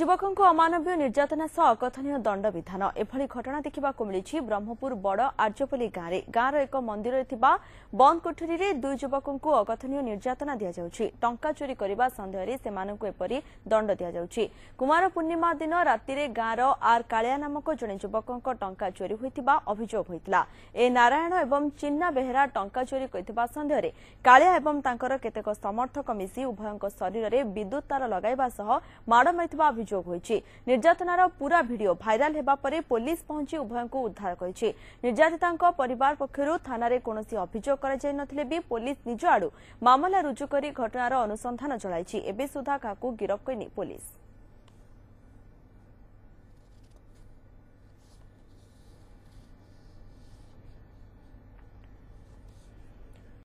ଯୁବକଙ୍କୁ ଅମାନବୀୟ ନିର୍ଯାତନା ସହ ଅକଥନୀୟ ଦଣ୍ଡବିଧାନ ଏଭଳି ଘଟଣା ଦେଖିବାକୁ ମିଳିଛି ବ୍ରହ୍ମପୁର ବଡ଼ ଆର୍ଯ୍ୟପଲ୍ଲୀ ଗାଁରେ ଗାଁର ଏକ ମନ୍ଦିରରେ ଥିବା ବନ୍ଦ କୋଠରୀରେ ଦୁଇ ଯୁବକଙ୍କୁ ଅକଥନୀୟ ନିର୍ଯାତନା ଦିଆଯାଉଛି ଟଙ୍କା ଚୋରି କରିବା ସନ୍ଦେହରେ ସେମାନଙ୍କୁ ଏପରି ଦଣ୍ଡ ଦିଆଯାଉଛି କୁମାର ପୂର୍ଣ୍ଣିମା ଦିନ ରାତିରେ ଗାଁର ଆର୍ କାଳିଆ ନାମକ ଜଣେ ଯୁବକଙ୍କ ଟଙ୍କା ଚୋରି ହୋଇଥିବା ଅଭିଯୋଗ ହୋଇଥିଲା ଏ ନାରାୟଣ ଏବଂ ଚିନ୍ନା ବେହେରା ଟଙ୍କା ଚୋରି କରିଥିବା ସନ୍ଦେହରେ କାଳିଆ ଏବଂ ତାଙ୍କର କେତେକ ସମର୍ଥକ ମିଶି ଉଭୟଙ୍କ ଶରୀରରେ ବିଦ୍ୟୁତ୍ ତାର ଲଗାଇବା ସହ ମାଡ଼ ଅଭିଯୋଗ ହୋଇଛି ନିର୍ଯାତନାର ପୁରା ଭିଡିଓ ଭାଇରାଲ ହେବା ପରେ ପୋଲିସ ପହଞ୍ଚି ଉଭୟଙ୍କୁ ଉଦ୍ଧାର କରିଛି ନିର୍ଯାତିତାଙ୍କ ପରିବାର ପକ୍ଷରୁ ଥାନାରେ କୌଣସି ଅଭିଯୋଗ କରାଯାଇ ନଥିଲେ ବି ପୋଲିସ ନିଜ ଆଡୁ ମାମଲା ରୁଜୁ କରି ଘଟଣାର ଅନୁସନ୍ଧାନ ଚଳାଇଛି ଏବେ ସୁଦ୍ଧା କାହାକୁ ଗିରଫ କରିନି ପୋଲିସ